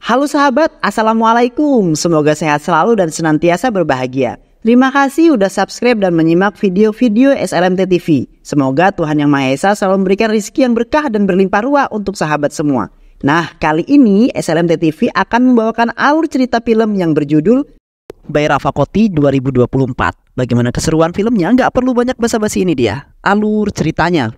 Halo sahabat, Assalamualaikum. Semoga sehat selalu dan senantiasa berbahagia. Terima kasih sudah subscribe dan menyimak video-video SLMT TV. Semoga Tuhan Yang Maha Esa selalu memberikan rizki yang berkah dan berlimpah ruah untuk sahabat semua. Nah, kali ini SLMT TV akan membawakan alur cerita film yang berjudul By Rafa Koti 2024. Bagaimana keseruan filmnya? Nggak perlu banyak basa-basi ini dia. Alur ceritanya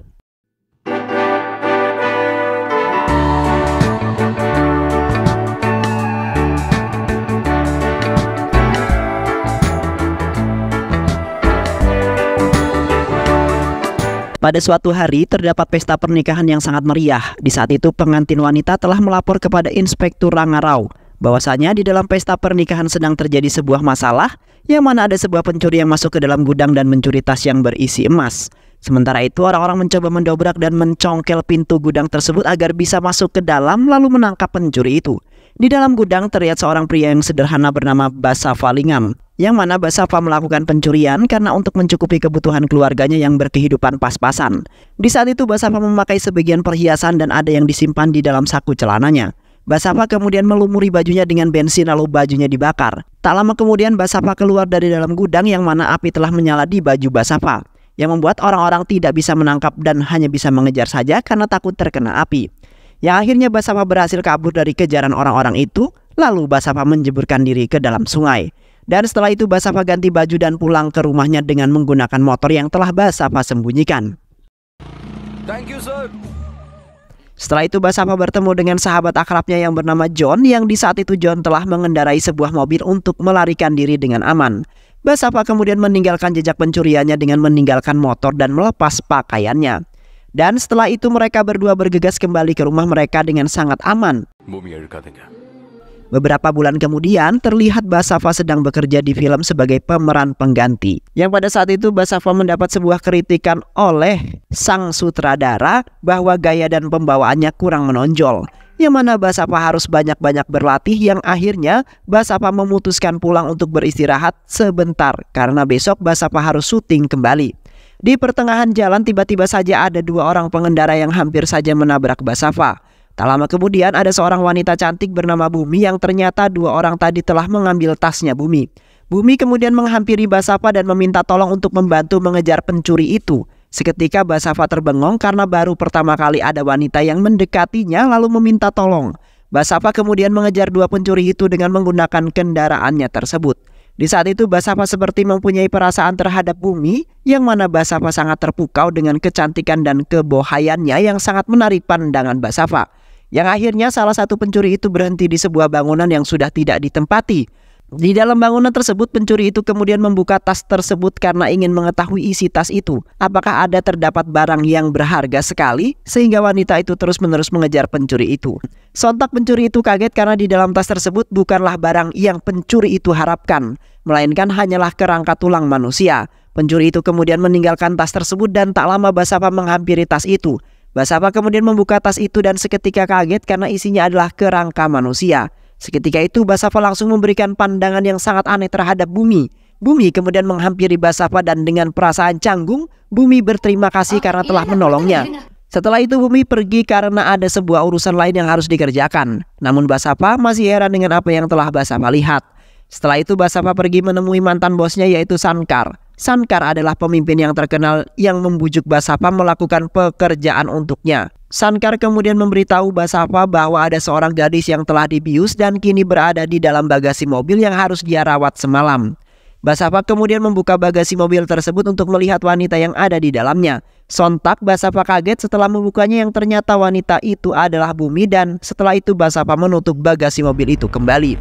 Pada suatu hari terdapat pesta pernikahan yang sangat meriah. Di saat itu pengantin wanita telah melapor kepada Inspektur Rangarau bahwasanya di dalam pesta pernikahan sedang terjadi sebuah masalah yang mana ada sebuah pencuri yang masuk ke dalam gudang dan mencuri tas yang berisi emas. Sementara itu orang-orang mencoba mendobrak dan mencongkel pintu gudang tersebut agar bisa masuk ke dalam lalu menangkap pencuri itu. Di dalam gudang terlihat seorang pria yang sederhana bernama Basafa Lingam, yang mana Basafa melakukan pencurian karena untuk mencukupi kebutuhan keluarganya yang berkehidupan pas-pasan. Di saat itu Basafa memakai sebagian perhiasan dan ada yang disimpan di dalam saku celananya. Basafa kemudian melumuri bajunya dengan bensin lalu bajunya dibakar. Tak lama kemudian Basafa keluar dari dalam gudang yang mana api telah menyala di baju Basafa, yang membuat orang-orang tidak bisa menangkap dan hanya bisa mengejar saja karena takut terkena api yang akhirnya Basama berhasil kabur dari kejaran orang-orang itu, lalu Basama menjeburkan diri ke dalam sungai. Dan setelah itu Basama ganti baju dan pulang ke rumahnya dengan menggunakan motor yang telah Basama sembunyikan. Thank you, sir. Setelah itu Basama bertemu dengan sahabat akrabnya yang bernama John yang di saat itu John telah mengendarai sebuah mobil untuk melarikan diri dengan aman. Basama kemudian meninggalkan jejak pencuriannya dengan meninggalkan motor dan melepas pakaiannya. Dan setelah itu mereka berdua bergegas kembali ke rumah mereka dengan sangat aman. Beberapa bulan kemudian, terlihat Basava sedang bekerja di film sebagai pemeran pengganti. Yang pada saat itu Basava mendapat sebuah kritikan oleh sang sutradara bahwa gaya dan pembawaannya kurang menonjol. Yang mana Basava harus banyak-banyak berlatih yang akhirnya Basava memutuskan pulang untuk beristirahat sebentar karena besok Basava harus syuting kembali. Di pertengahan jalan tiba-tiba saja ada dua orang pengendara yang hampir saja menabrak Basafa. Tak lama kemudian ada seorang wanita cantik bernama Bumi yang ternyata dua orang tadi telah mengambil tasnya Bumi. Bumi kemudian menghampiri Basafa dan meminta tolong untuk membantu mengejar pencuri itu. Seketika Basafa terbengong karena baru pertama kali ada wanita yang mendekatinya lalu meminta tolong. Basafa kemudian mengejar dua pencuri itu dengan menggunakan kendaraannya tersebut. Di saat itu Basava seperti mempunyai perasaan terhadap bumi yang mana Basava sangat terpukau dengan kecantikan dan kebohayannya yang sangat menarik pandangan Basava. Yang akhirnya salah satu pencuri itu berhenti di sebuah bangunan yang sudah tidak ditempati di dalam bangunan tersebut, pencuri itu kemudian membuka tas tersebut karena ingin mengetahui isi tas itu. Apakah ada terdapat barang yang berharga sekali, sehingga wanita itu terus-menerus mengejar pencuri itu. Sontak pencuri itu kaget karena di dalam tas tersebut bukanlah barang yang pencuri itu harapkan, melainkan hanyalah kerangka tulang manusia. Pencuri itu kemudian meninggalkan tas tersebut dan tak lama Basapa menghampiri tas itu. Basapa kemudian membuka tas itu dan seketika kaget karena isinya adalah kerangka manusia. Seketika itu Basafa langsung memberikan pandangan yang sangat aneh terhadap bumi. Bumi kemudian menghampiri Basafa dan dengan perasaan canggung, bumi berterima kasih oh, karena telah iya, menolongnya. Iya, Setelah itu bumi pergi karena ada sebuah urusan lain yang harus dikerjakan. Namun Basafa masih heran dengan apa yang telah Basafa lihat. Setelah itu Basafa pergi menemui mantan bosnya yaitu Sankar. Sankar adalah pemimpin yang terkenal yang membujuk Basafa melakukan pekerjaan untuknya. Sankar kemudian memberitahu Basafa bahwa ada seorang gadis yang telah dibius dan kini berada di dalam bagasi mobil yang harus dia rawat semalam. Basafa kemudian membuka bagasi mobil tersebut untuk melihat wanita yang ada di dalamnya. Sontak Basafa kaget setelah membukanya yang ternyata wanita itu adalah Bumi dan setelah itu Basafa menutup bagasi mobil itu kembali.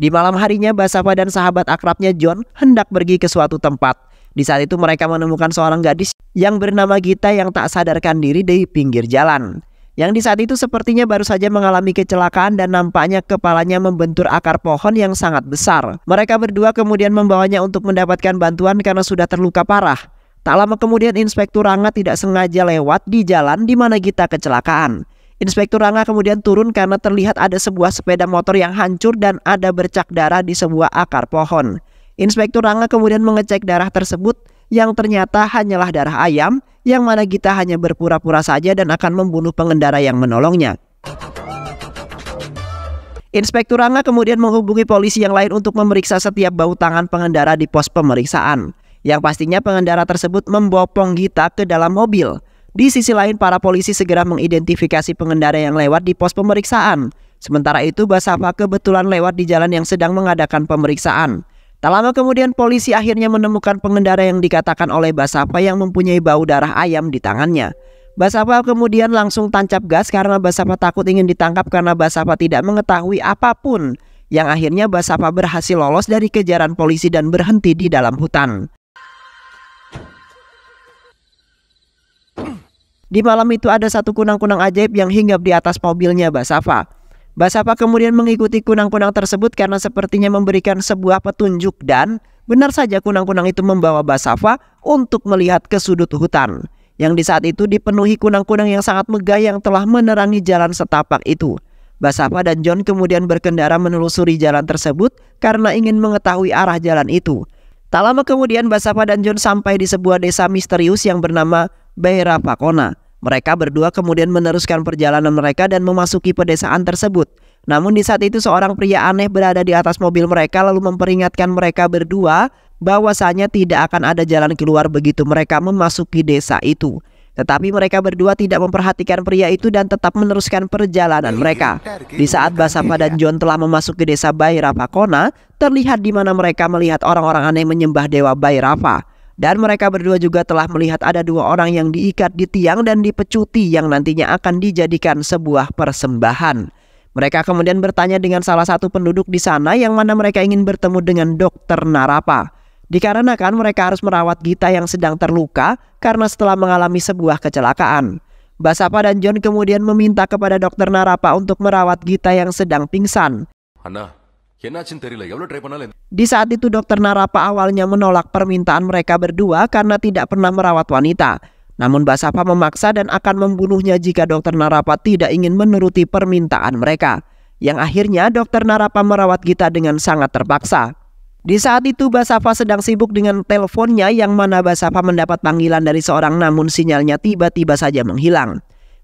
Di malam harinya Basafa dan sahabat akrabnya John hendak pergi ke suatu tempat. Di saat itu mereka menemukan seorang gadis yang bernama Gita yang tak sadarkan diri di pinggir jalan. Yang di saat itu sepertinya baru saja mengalami kecelakaan dan nampaknya kepalanya membentur akar pohon yang sangat besar. Mereka berdua kemudian membawanya untuk mendapatkan bantuan karena sudah terluka parah. Tak lama kemudian Inspektur Ranga tidak sengaja lewat di jalan di mana Gita kecelakaan. Inspektur Ranga kemudian turun karena terlihat ada sebuah sepeda motor yang hancur dan ada bercak darah di sebuah akar pohon. Inspektur Rangga kemudian mengecek darah tersebut yang ternyata hanyalah darah ayam yang mana kita hanya berpura-pura saja dan akan membunuh pengendara yang menolongnya. Inspektur Rangga kemudian menghubungi polisi yang lain untuk memeriksa setiap bau tangan pengendara di pos pemeriksaan. Yang pastinya pengendara tersebut membopong Gita ke dalam mobil. Di sisi lain para polisi segera mengidentifikasi pengendara yang lewat di pos pemeriksaan. Sementara itu Basapa kebetulan lewat di jalan yang sedang mengadakan pemeriksaan. Tak lama kemudian polisi akhirnya menemukan pengendara yang dikatakan oleh Basapa yang mempunyai bau darah ayam di tangannya. Basapa kemudian langsung tancap gas karena Basapa takut ingin ditangkap karena Basapa tidak mengetahui apapun. Yang akhirnya Basapa berhasil lolos dari kejaran polisi dan berhenti di dalam hutan. Di malam itu ada satu kunang-kunang ajaib yang hinggap di atas mobilnya Basafa. Basapa kemudian mengikuti kunang-kunang tersebut karena sepertinya memberikan sebuah petunjuk dan benar saja kunang-kunang itu membawa Basava untuk melihat ke sudut hutan yang di saat itu dipenuhi kunang-kunang yang sangat megah yang telah menerangi jalan setapak itu. Basava dan John kemudian berkendara menelusuri jalan tersebut karena ingin mengetahui arah jalan itu. Tak lama kemudian Basava dan John sampai di sebuah desa misterius yang bernama Beira Pakona. Mereka berdua kemudian meneruskan perjalanan mereka dan memasuki pedesaan tersebut. Namun di saat itu seorang pria aneh berada di atas mobil mereka lalu memperingatkan mereka berdua bahwasanya tidak akan ada jalan keluar begitu mereka memasuki desa itu. Tetapi mereka berdua tidak memperhatikan pria itu dan tetap meneruskan perjalanan mereka. Di saat Basapa dan John telah memasuki desa Bayrapa Kona, terlihat di mana mereka melihat orang-orang aneh menyembah dewa Bairava. Dan mereka berdua juga telah melihat ada dua orang yang diikat di tiang dan dipecuti yang nantinya akan dijadikan sebuah persembahan. Mereka kemudian bertanya dengan salah satu penduduk di sana yang mana mereka ingin bertemu dengan dokter Narapa. Dikarenakan mereka harus merawat Gita yang sedang terluka karena setelah mengalami sebuah kecelakaan. Basapa dan John kemudian meminta kepada dokter Narapa untuk merawat Gita yang sedang pingsan. Hana, di saat itu dokter Narapa awalnya menolak permintaan mereka berdua karena tidak pernah merawat wanita. Namun Basapa memaksa dan akan membunuhnya jika dokter Narapa tidak ingin menuruti permintaan mereka. Yang akhirnya dokter Narapa merawat Gita dengan sangat terpaksa. Di saat itu Basapa sedang sibuk dengan teleponnya yang mana Basapa mendapat panggilan dari seorang namun sinyalnya tiba-tiba saja menghilang.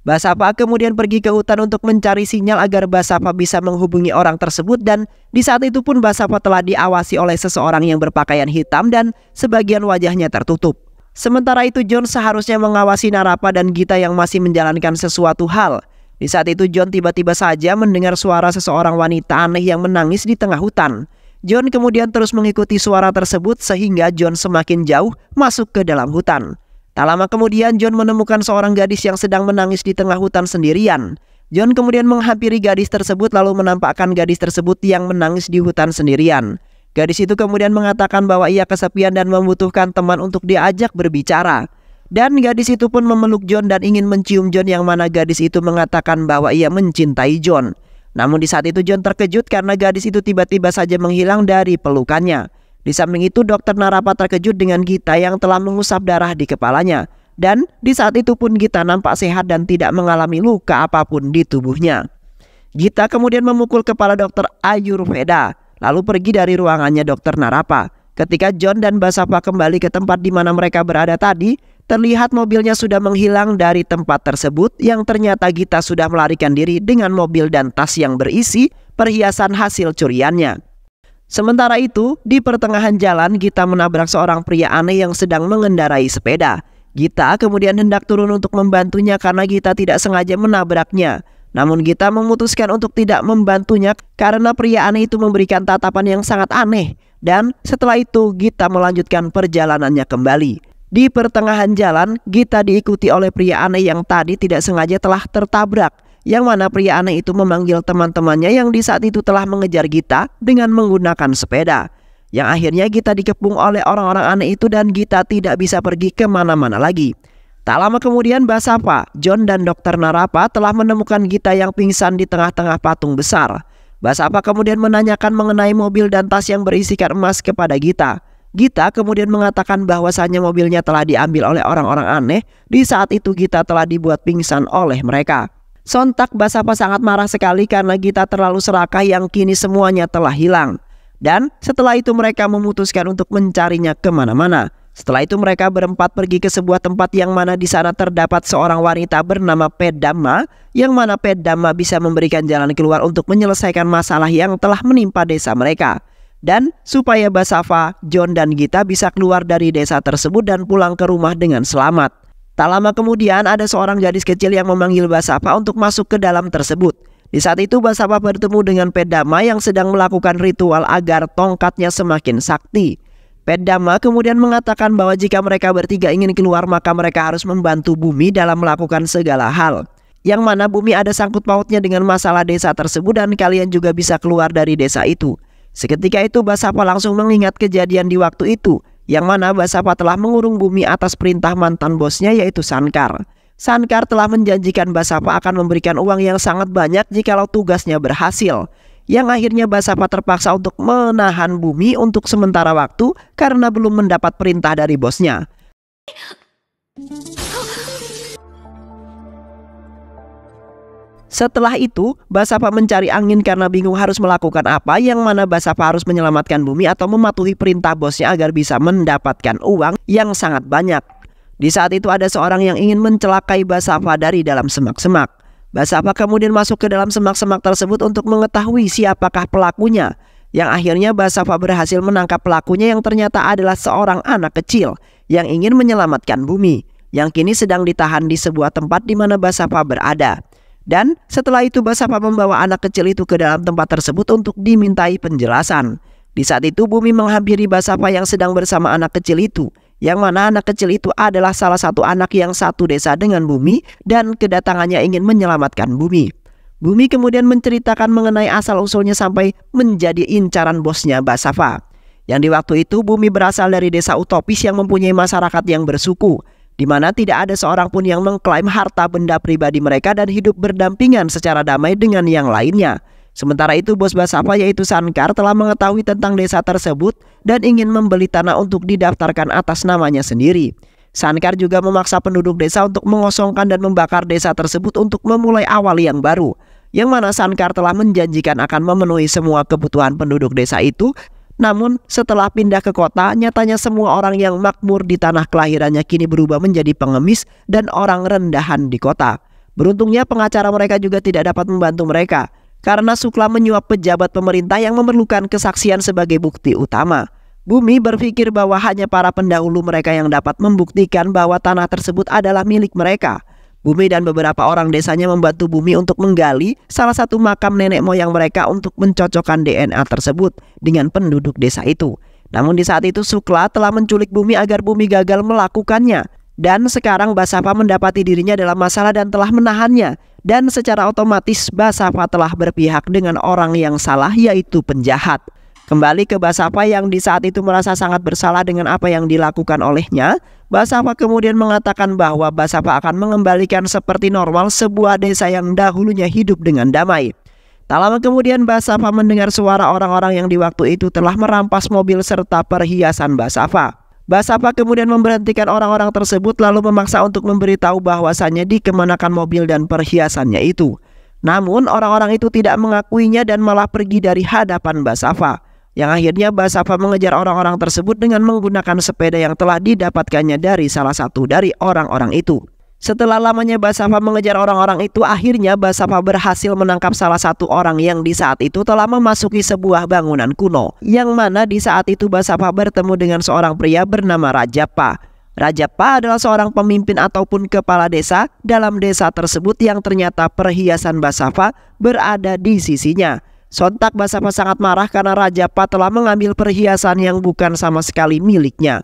Basapa kemudian pergi ke hutan untuk mencari sinyal agar Basapa bisa menghubungi orang tersebut dan di saat itu pun Basapa telah diawasi oleh seseorang yang berpakaian hitam dan sebagian wajahnya tertutup. Sementara itu John seharusnya mengawasi Narapa dan Gita yang masih menjalankan sesuatu hal. Di saat itu John tiba-tiba saja mendengar suara seseorang wanita aneh yang menangis di tengah hutan. John kemudian terus mengikuti suara tersebut sehingga John semakin jauh masuk ke dalam hutan. Tak lama kemudian John menemukan seorang gadis yang sedang menangis di tengah hutan sendirian. John kemudian menghampiri gadis tersebut lalu menampakkan gadis tersebut yang menangis di hutan sendirian. Gadis itu kemudian mengatakan bahwa ia kesepian dan membutuhkan teman untuk diajak berbicara. Dan gadis itu pun memeluk John dan ingin mencium John yang mana gadis itu mengatakan bahwa ia mencintai John. Namun di saat itu John terkejut karena gadis itu tiba-tiba saja menghilang dari pelukannya. Di samping itu dokter Narapa terkejut dengan Gita yang telah mengusap darah di kepalanya. Dan di saat itu pun Gita nampak sehat dan tidak mengalami luka apapun di tubuhnya. Gita kemudian memukul kepala dokter Ayurveda lalu pergi dari ruangannya dokter Narapa. Ketika John dan Basapa kembali ke tempat di mana mereka berada tadi, terlihat mobilnya sudah menghilang dari tempat tersebut yang ternyata Gita sudah melarikan diri dengan mobil dan tas yang berisi perhiasan hasil curiannya. Sementara itu, di pertengahan jalan Gita menabrak seorang pria aneh yang sedang mengendarai sepeda. Gita kemudian hendak turun untuk membantunya karena Gita tidak sengaja menabraknya. Namun Gita memutuskan untuk tidak membantunya karena pria aneh itu memberikan tatapan yang sangat aneh. Dan setelah itu Gita melanjutkan perjalanannya kembali. Di pertengahan jalan, Gita diikuti oleh pria aneh yang tadi tidak sengaja telah tertabrak yang mana pria aneh itu memanggil teman-temannya yang di saat itu telah mengejar Gita dengan menggunakan sepeda. Yang akhirnya Gita dikepung oleh orang-orang aneh itu dan Gita tidak bisa pergi kemana-mana lagi. Tak lama kemudian Basapa, John dan Dokter Narapa telah menemukan Gita yang pingsan di tengah-tengah patung besar. Basapa kemudian menanyakan mengenai mobil dan tas yang berisikan emas kepada Gita. Gita kemudian mengatakan bahwasannya mobilnya telah diambil oleh orang-orang aneh di saat itu Gita telah dibuat pingsan oleh mereka. Sontak Basapa sangat marah sekali karena kita terlalu serakah yang kini semuanya telah hilang. Dan setelah itu mereka memutuskan untuk mencarinya kemana-mana. Setelah itu mereka berempat pergi ke sebuah tempat yang mana di sana terdapat seorang wanita bernama Pedama yang mana Pedama bisa memberikan jalan keluar untuk menyelesaikan masalah yang telah menimpa desa mereka. Dan supaya Basafa, John dan Gita bisa keluar dari desa tersebut dan pulang ke rumah dengan selamat. Tak lama kemudian ada seorang gadis kecil yang memanggil Basapa untuk masuk ke dalam tersebut. Di saat itu Basapa bertemu dengan Pedama yang sedang melakukan ritual agar tongkatnya semakin sakti. Pedama kemudian mengatakan bahwa jika mereka bertiga ingin keluar maka mereka harus membantu bumi dalam melakukan segala hal. Yang mana bumi ada sangkut pautnya dengan masalah desa tersebut dan kalian juga bisa keluar dari desa itu. Seketika itu Basapa langsung mengingat kejadian di waktu itu yang mana Basava telah mengurung bumi atas perintah mantan bosnya yaitu Sankar. Sankar telah menjanjikan Basava akan memberikan uang yang sangat banyak jikalau tugasnya berhasil. Yang akhirnya Basava terpaksa untuk menahan bumi untuk sementara waktu karena belum mendapat perintah dari bosnya. Setelah itu, Basapa mencari angin karena bingung harus melakukan apa yang mana Basapa harus menyelamatkan bumi atau mematuhi perintah bosnya agar bisa mendapatkan uang yang sangat banyak. Di saat itu ada seorang yang ingin mencelakai Basapa dari dalam semak-semak. Basapa kemudian masuk ke dalam semak-semak tersebut untuk mengetahui siapakah pelakunya. Yang akhirnya Basapa berhasil menangkap pelakunya yang ternyata adalah seorang anak kecil yang ingin menyelamatkan bumi. Yang kini sedang ditahan di sebuah tempat di mana Basapa berada. Dan setelah itu Basama membawa anak kecil itu ke dalam tempat tersebut untuk dimintai penjelasan. Di saat itu bumi menghampiri Basapa yang sedang bersama anak kecil itu yang mana anak kecil itu adalah salah satu anak yang satu desa dengan bumi dan kedatangannya ingin menyelamatkan bumi. Bumi kemudian menceritakan mengenai asal-usulnya sampai menjadi incaran bosnya Basafa. Yang di waktu itu bumi berasal dari desa utopis yang mempunyai masyarakat yang bersuku di mana tidak ada seorang pun yang mengklaim harta benda pribadi mereka dan hidup berdampingan secara damai dengan yang lainnya. Sementara itu bos Basapa yaitu Sankar telah mengetahui tentang desa tersebut dan ingin membeli tanah untuk didaftarkan atas namanya sendiri. Sankar juga memaksa penduduk desa untuk mengosongkan dan membakar desa tersebut untuk memulai awal yang baru. Yang mana Sankar telah menjanjikan akan memenuhi semua kebutuhan penduduk desa itu namun setelah pindah ke kota, nyatanya semua orang yang makmur di tanah kelahirannya kini berubah menjadi pengemis dan orang rendahan di kota. Beruntungnya pengacara mereka juga tidak dapat membantu mereka karena Sukla menyuap pejabat pemerintah yang memerlukan kesaksian sebagai bukti utama. Bumi berpikir bahwa hanya para pendahulu mereka yang dapat membuktikan bahwa tanah tersebut adalah milik mereka. Bumi dan beberapa orang desanya membantu Bumi untuk menggali salah satu makam nenek moyang mereka untuk mencocokkan DNA tersebut dengan penduduk desa itu. Namun di saat itu Sukla telah menculik Bumi agar Bumi gagal melakukannya. Dan sekarang Basapa mendapati dirinya dalam masalah dan telah menahannya. Dan secara otomatis Basapa telah berpihak dengan orang yang salah yaitu penjahat. Kembali ke Basapa yang di saat itu merasa sangat bersalah dengan apa yang dilakukan olehnya Basafa kemudian mengatakan bahwa Basafa akan mengembalikan seperti normal sebuah desa yang dahulunya hidup dengan damai. Tak lama kemudian Basafa mendengar suara orang-orang yang di waktu itu telah merampas mobil serta perhiasan Basafa. Basafa kemudian memberhentikan orang-orang tersebut lalu memaksa untuk memberitahu bahwasannya dikemanakan mobil dan perhiasannya itu. Namun orang-orang itu tidak mengakuinya dan malah pergi dari hadapan Basafa yang akhirnya Basava mengejar orang-orang tersebut dengan menggunakan sepeda yang telah didapatkannya dari salah satu dari orang-orang itu. Setelah lamanya Basava mengejar orang-orang itu, akhirnya Basava berhasil menangkap salah satu orang yang di saat itu telah memasuki sebuah bangunan kuno. Yang mana di saat itu Basava bertemu dengan seorang pria bernama Rajapa. Rajapa adalah seorang pemimpin ataupun kepala desa dalam desa tersebut yang ternyata perhiasan Basava berada di sisinya. Sontak Basama sangat marah karena Raja Rajapa telah mengambil perhiasan yang bukan sama sekali miliknya.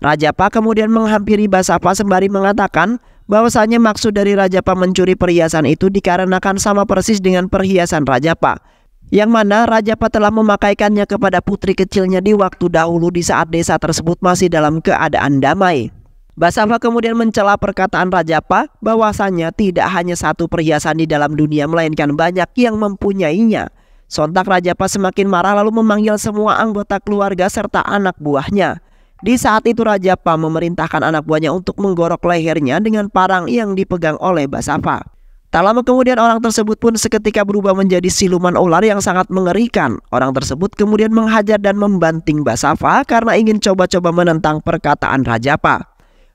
Raja Rajapa kemudian menghampiri Basapa sembari mengatakan bahwasanya maksud dari Raja Rajapa mencuri perhiasan itu dikarenakan sama persis dengan perhiasan Raja Rajapa. Yang mana Raja Rajapa telah memakaikannya kepada putri kecilnya di waktu dahulu di saat desa tersebut masih dalam keadaan damai. Basava kemudian mencela perkataan Raja Rajapa bahwasanya tidak hanya satu perhiasan di dalam dunia melainkan banyak yang mempunyainya. Sontak Raja Pas semakin marah lalu memanggil semua anggota keluarga serta anak buahnya. Di saat itu Raja Pa memerintahkan anak buahnya untuk menggorok lehernya dengan parang yang dipegang oleh Basapa. Tak lama kemudian orang tersebut pun seketika berubah menjadi siluman ular yang sangat mengerikan. Orang tersebut kemudian menghajar dan membanting Basafa karena ingin coba-coba menentang perkataan Raja Pa.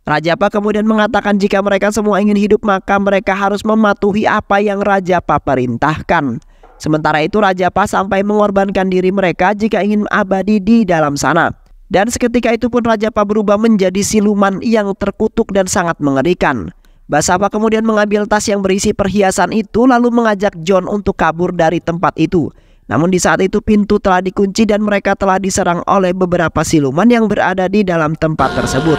Raja Pa kemudian mengatakan jika mereka semua ingin hidup maka mereka harus mematuhi apa yang Raja Pa perintahkan. Sementara itu Raja Pa sampai mengorbankan diri mereka jika ingin abadi di dalam sana. Dan seketika itu pun Raja Pa berubah menjadi siluman yang terkutuk dan sangat mengerikan. Basapa kemudian mengambil tas yang berisi perhiasan itu lalu mengajak John untuk kabur dari tempat itu. Namun di saat itu pintu telah dikunci dan mereka telah diserang oleh beberapa siluman yang berada di dalam tempat tersebut.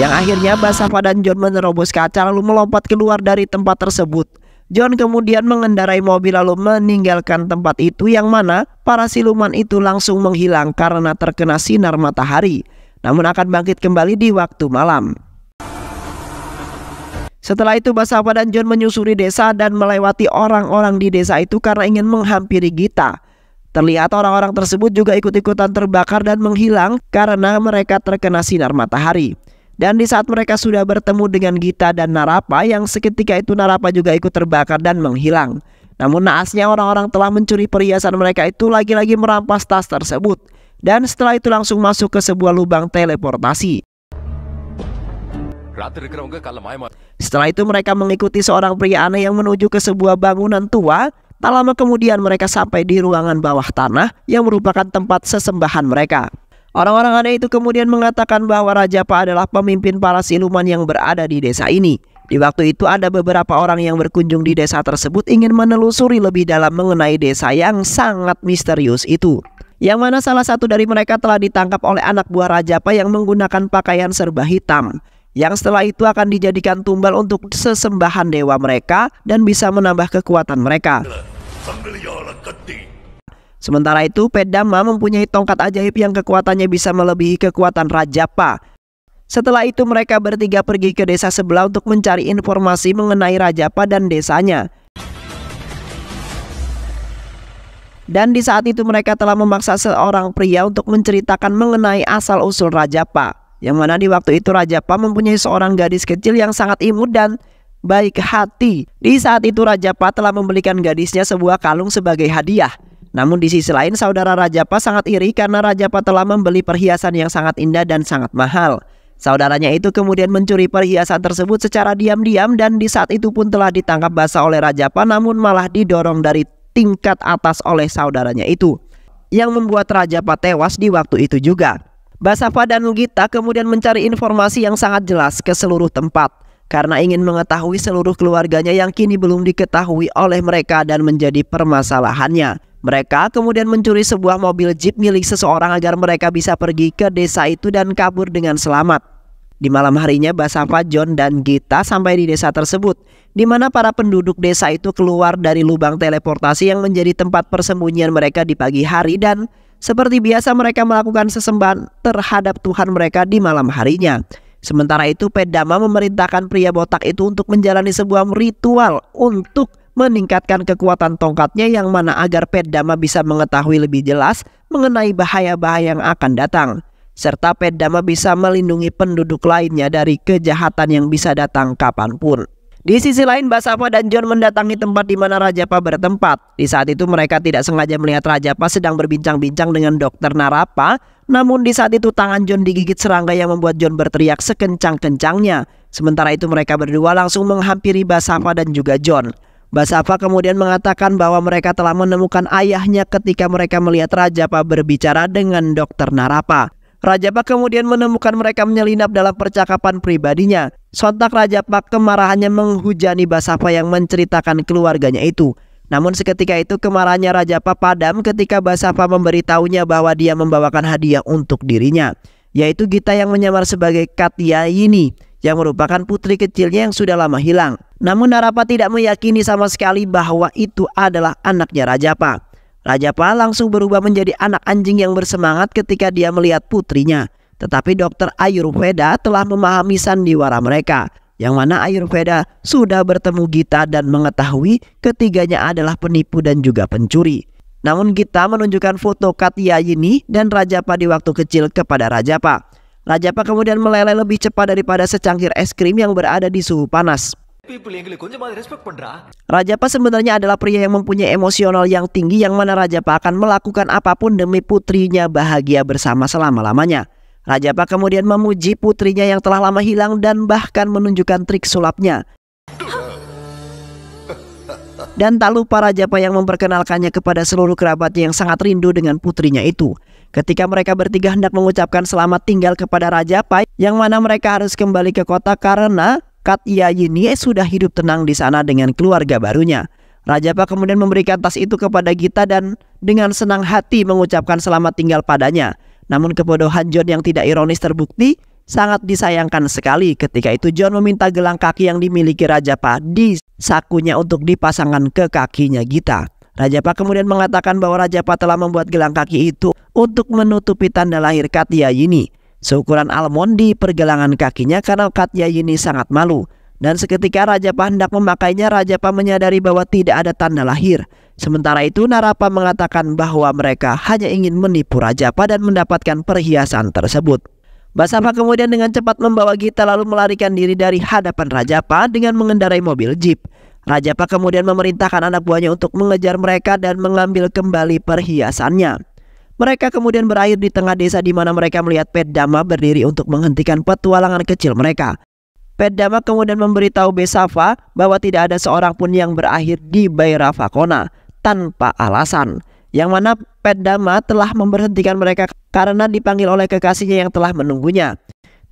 Yang akhirnya Basapa dan John menerobos kaca lalu melompat keluar dari tempat tersebut. John kemudian mengendarai mobil lalu meninggalkan tempat itu yang mana para siluman itu langsung menghilang karena terkena sinar matahari, namun akan bangkit kembali di waktu malam. Setelah itu Basava dan John menyusuri desa dan melewati orang-orang di desa itu karena ingin menghampiri Gita. Terlihat orang-orang tersebut juga ikut-ikutan terbakar dan menghilang karena mereka terkena sinar matahari. Dan di saat mereka sudah bertemu dengan Gita dan Narapa yang seketika itu Narapa juga ikut terbakar dan menghilang. Namun naasnya orang-orang telah mencuri perhiasan mereka itu lagi-lagi merampas tas tersebut. Dan setelah itu langsung masuk ke sebuah lubang teleportasi. Setelah itu mereka mengikuti seorang pria aneh yang menuju ke sebuah bangunan tua. Tak lama kemudian mereka sampai di ruangan bawah tanah yang merupakan tempat sesembahan mereka. Orang-orang aneh itu kemudian mengatakan bahwa Raja Pa adalah pemimpin para siluman yang berada di desa ini. Di waktu itu ada beberapa orang yang berkunjung di desa tersebut ingin menelusuri lebih dalam mengenai desa yang sangat misterius itu. Yang mana salah satu dari mereka telah ditangkap oleh anak buah Raja Pa yang menggunakan pakaian serba hitam. Yang setelah itu akan dijadikan tumbal untuk sesembahan dewa mereka dan bisa menambah kekuatan mereka. Sementara itu, Pedama mempunyai tongkat ajaib yang kekuatannya bisa melebihi kekuatan Rajapa. Setelah itu mereka bertiga pergi ke desa sebelah untuk mencari informasi mengenai Rajapa dan desanya. Dan di saat itu mereka telah memaksa seorang pria untuk menceritakan mengenai asal-usul Rajapa. Yang mana di waktu itu Rajapa mempunyai seorang gadis kecil yang sangat imut dan baik hati. Di saat itu Rajapa telah membelikan gadisnya sebuah kalung sebagai hadiah. Namun di sisi lain saudara Rajapa sangat iri karena Rajapa telah membeli perhiasan yang sangat indah dan sangat mahal. Saudaranya itu kemudian mencuri perhiasan tersebut secara diam-diam dan di saat itu pun telah ditangkap basah oleh Rajapa namun malah didorong dari tingkat atas oleh saudaranya itu. Yang membuat Rajapa tewas di waktu itu juga. Basapa dan Lugita kemudian mencari informasi yang sangat jelas ke seluruh tempat karena ingin mengetahui seluruh keluarganya yang kini belum diketahui oleh mereka dan menjadi permasalahannya. Mereka kemudian mencuri sebuah mobil jeep milik seseorang agar mereka bisa pergi ke desa itu dan kabur dengan selamat. Di malam harinya Basava, John, dan Gita sampai di desa tersebut, di mana para penduduk desa itu keluar dari lubang teleportasi yang menjadi tempat persembunyian mereka di pagi hari dan seperti biasa mereka melakukan sesembahan terhadap Tuhan mereka di malam harinya. Sementara itu Pedama memerintahkan pria botak itu untuk menjalani sebuah ritual untuk meningkatkan kekuatan tongkatnya yang mana agar Pedama bisa mengetahui lebih jelas mengenai bahaya-bahaya yang akan datang. Serta Pedama bisa melindungi penduduk lainnya dari kejahatan yang bisa datang kapanpun. Di sisi lain, Basapa dan John mendatangi tempat di mana Raja Rajapa bertempat. Di saat itu mereka tidak sengaja melihat Raja Rajapa sedang berbincang-bincang dengan dokter Narapa. Namun di saat itu tangan John digigit serangga yang membuat John berteriak sekencang-kencangnya. Sementara itu mereka berdua langsung menghampiri Basapa dan juga John. Basafa kemudian mengatakan bahwa mereka telah menemukan ayahnya ketika mereka melihat Rajapa berbicara dengan dokter Narapa. Rajapa kemudian menemukan mereka menyelinap dalam percakapan pribadinya. Sontak Rajapa kemarahannya menghujani Basafa yang menceritakan keluarganya itu. Namun seketika itu kemarahannya Rajapa padam ketika Basafa memberitahunya bahwa dia membawakan hadiah untuk dirinya. Yaitu Gita yang menyamar sebagai Katya ini yang merupakan putri kecilnya yang sudah lama hilang. Namun Narapa tidak meyakini sama sekali bahwa itu adalah anaknya Rajapa. Rajapa langsung berubah menjadi anak anjing yang bersemangat ketika dia melihat putrinya. Tetapi dokter Ayurveda telah memahami sandiwara mereka. Yang mana Ayurveda sudah bertemu Gita dan mengetahui ketiganya adalah penipu dan juga pencuri. Namun Gita menunjukkan foto Katya ini dan Rajapa di waktu kecil kepada Rajapa. Rajapa kemudian meleleh lebih cepat daripada secangkir es krim yang berada di suhu panas. Raja Pa sebenarnya adalah pria yang mempunyai emosional yang tinggi yang mana Raja Pa akan melakukan apapun demi putrinya bahagia bersama selama-lamanya. Raja Pa kemudian memuji putrinya yang telah lama hilang dan bahkan menunjukkan trik sulapnya. Dan tak lupa Raja Pa yang memperkenalkannya kepada seluruh kerabatnya yang sangat rindu dengan putrinya itu. Ketika mereka bertiga hendak mengucapkan selamat tinggal kepada Raja Pai, yang mana mereka harus kembali ke kota karena Katya Yinie sudah hidup tenang di sana dengan keluarga barunya. Raja Pai kemudian memberikan tas itu kepada Gita dan dengan senang hati mengucapkan selamat tinggal padanya. Namun kebodohan John yang tidak ironis terbukti sangat disayangkan sekali ketika itu John meminta gelang kaki yang dimiliki Raja Pa di sakunya untuk dipasangkan ke kakinya Gita. Raja Pa kemudian mengatakan bahwa Raja Pa telah membuat gelang kaki itu untuk menutupi tanda lahir Katya Yini. Seukuran almond di pergelangan kakinya karena Katya Yini sangat malu. Dan seketika Raja Rajapa hendak memakainya, Raja Rajapa menyadari bahwa tidak ada tanda lahir. Sementara itu Narapa mengatakan bahwa mereka hanya ingin menipu Raja Rajapa dan mendapatkan perhiasan tersebut. Basapa kemudian dengan cepat membawa Gita lalu melarikan diri dari hadapan Raja Rajapa dengan mengendarai mobil jeep. Raja Rajapa kemudian memerintahkan anak buahnya untuk mengejar mereka dan mengambil kembali perhiasannya. Mereka kemudian berakhir di tengah desa di mana mereka melihat Pedama berdiri untuk menghentikan petualangan kecil mereka. Pedama kemudian memberitahu Besafa bahwa tidak ada seorang pun yang berakhir di Bayravakona tanpa alasan. Yang mana Pedama telah memberhentikan mereka karena dipanggil oleh kekasihnya yang telah menunggunya.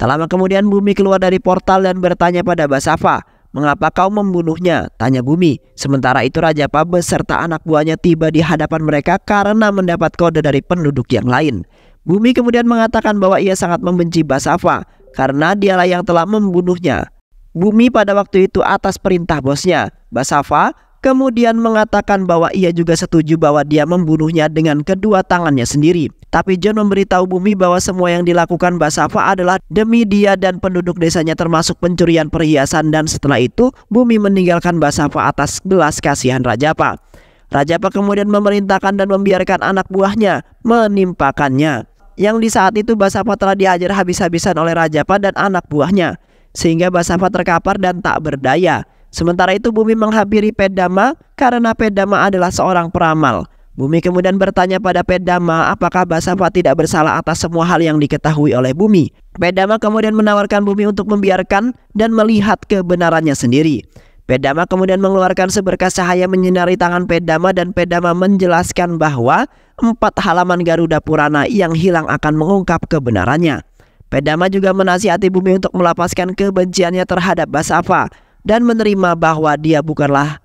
Tak lama kemudian Bumi keluar dari portal dan bertanya pada Basafa, Mengapa kau membunuhnya? Tanya Bumi. Sementara itu Raja Pa serta anak buahnya tiba di hadapan mereka karena mendapat kode dari penduduk yang lain. Bumi kemudian mengatakan bahwa ia sangat membenci Basava karena dialah yang telah membunuhnya. Bumi pada waktu itu atas perintah bosnya, Basava kemudian mengatakan bahwa ia juga setuju bahwa dia membunuhnya dengan kedua tangannya sendiri. Tapi John memberitahu Bumi bahwa semua yang dilakukan Basafa adalah demi dia dan penduduk desanya termasuk pencurian perhiasan dan setelah itu Bumi meninggalkan Basafa atas belas kasihan Raja Rajapa. Rajapa kemudian memerintahkan dan membiarkan anak buahnya menimpakannya. Yang di saat itu Basafa telah diajar habis-habisan oleh Rajapa dan anak buahnya. Sehingga Basafa terkapar dan tak berdaya. Sementara itu Bumi menghampiri Pedama karena Pedama adalah seorang peramal. Bumi kemudian bertanya pada Pedama apakah Basava tidak bersalah atas semua hal yang diketahui oleh Bumi. Pedama kemudian menawarkan Bumi untuk membiarkan dan melihat kebenarannya sendiri. Pedama kemudian mengeluarkan seberkas cahaya menyinari tangan Pedama dan Pedama menjelaskan bahwa empat halaman Garuda Purana yang hilang akan mengungkap kebenarannya. Pedama juga menasihati Bumi untuk melapaskan kebenciannya terhadap Basava dan menerima bahwa dia bukanlah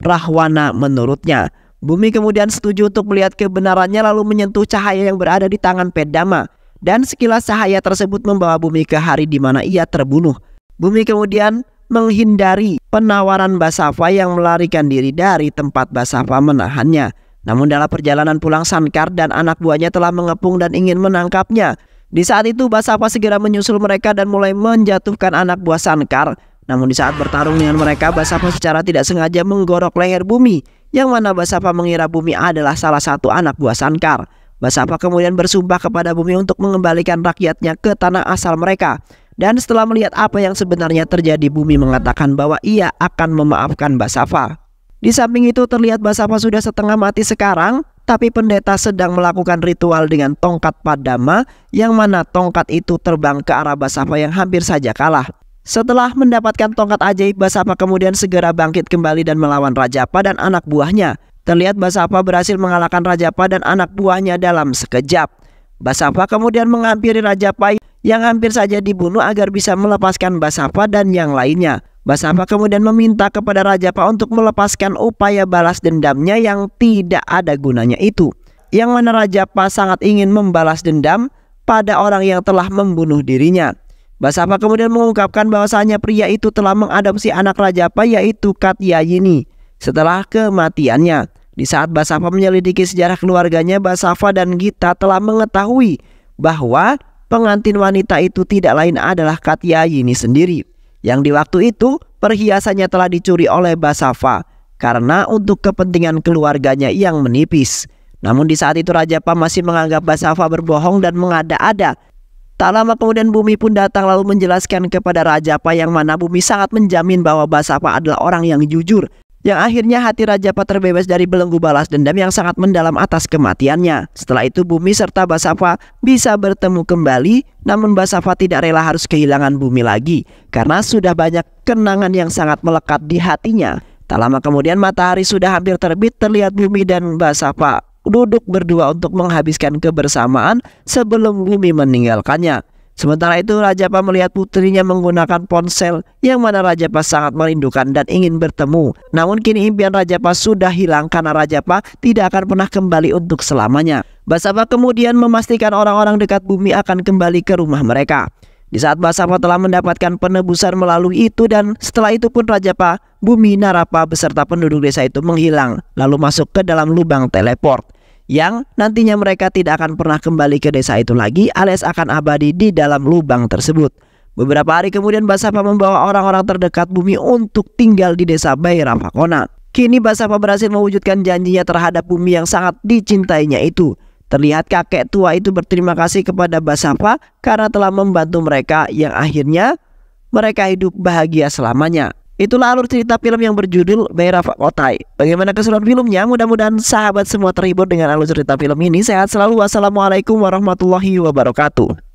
rahwana menurutnya. Bumi kemudian setuju untuk melihat kebenarannya lalu menyentuh cahaya yang berada di tangan Pedama dan sekilas cahaya tersebut membawa bumi ke hari di mana ia terbunuh. Bumi kemudian menghindari penawaran Basava yang melarikan diri dari tempat Basava menahannya. Namun dalam perjalanan pulang Sankar dan anak buahnya telah mengepung dan ingin menangkapnya. Di saat itu Basava segera menyusul mereka dan mulai menjatuhkan anak buah Sankar namun di saat bertarung dengan mereka, Basapa secara tidak sengaja menggorok leher Bumi, yang mana Basapa mengira Bumi adalah salah satu anak buah Sankar. Basapa kemudian bersumpah kepada Bumi untuk mengembalikan rakyatnya ke tanah asal mereka. Dan setelah melihat apa yang sebenarnya terjadi, Bumi mengatakan bahwa ia akan memaafkan Basapa. Di samping itu terlihat Basapa sudah setengah mati sekarang, tapi pendeta sedang melakukan ritual dengan tongkat padama yang mana tongkat itu terbang ke arah Basapa yang hampir saja kalah. Setelah mendapatkan tongkat ajaib, Basapa kemudian segera bangkit kembali dan melawan Raja Rajapa dan anak buahnya. Terlihat Basapa berhasil mengalahkan Raja Rajapa dan anak buahnya dalam sekejap. Basapa kemudian menghampiri Raja Rajapa yang hampir saja dibunuh agar bisa melepaskan Basapa dan yang lainnya. Basapa kemudian meminta kepada Raja Rajapa untuk melepaskan upaya balas dendamnya yang tidak ada gunanya itu. Yang mana Raja Rajapa sangat ingin membalas dendam pada orang yang telah membunuh dirinya. Basafa kemudian mengungkapkan bahwasanya pria itu telah mengadopsi anak raja Rajapa yaitu Katyayini setelah kematiannya. Di saat Basava menyelidiki sejarah keluarganya, Basava dan Gita telah mengetahui bahwa pengantin wanita itu tidak lain adalah Katyayini sendiri. Yang di waktu itu perhiasannya telah dicuri oleh Basafa karena untuk kepentingan keluarganya yang menipis. Namun di saat itu raja Pa masih menganggap Basafa berbohong dan mengada-ada Tak lama kemudian bumi pun datang lalu menjelaskan kepada Raja Pa yang mana bumi sangat menjamin bahwa Basapa adalah orang yang jujur. Yang akhirnya hati Raja Pa terbebas dari belenggu balas dendam yang sangat mendalam atas kematiannya. Setelah itu bumi serta Basapa bisa bertemu kembali, namun Basapa tidak rela harus kehilangan bumi lagi karena sudah banyak kenangan yang sangat melekat di hatinya. Tak lama kemudian matahari sudah hampir terbit terlihat bumi dan Basapa duduk berdua untuk menghabiskan kebersamaan sebelum Bumi meninggalkannya. Sementara itu Rajapa melihat putrinya menggunakan ponsel yang mana Rajapa sangat merindukan dan ingin bertemu. Namun kini impian Rajapa sudah hilang karena Rajapa tidak akan pernah kembali untuk selamanya. Basapa kemudian memastikan orang-orang dekat bumi akan kembali ke rumah mereka. Di saat Basapa telah mendapatkan penebusan melalui itu dan setelah itu pun Rajapa, Bumi, Narapa beserta penduduk desa itu menghilang lalu masuk ke dalam lubang teleport yang nantinya mereka tidak akan pernah kembali ke desa itu lagi alias akan abadi di dalam lubang tersebut. Beberapa hari kemudian Basapa membawa orang-orang terdekat bumi untuk tinggal di desa Bayram Hakona. Kini Basapa berhasil mewujudkan janjinya terhadap bumi yang sangat dicintainya itu. Terlihat kakek tua itu berterima kasih kepada Basapa karena telah membantu mereka yang akhirnya mereka hidup bahagia selamanya. Itulah alur cerita film yang berjudul Merah Otai. Bagaimana keseruan filmnya? Mudah-mudahan sahabat semua terhibur dengan alur cerita film ini. Sehat selalu. Wassalamualaikum warahmatullahi wabarakatuh.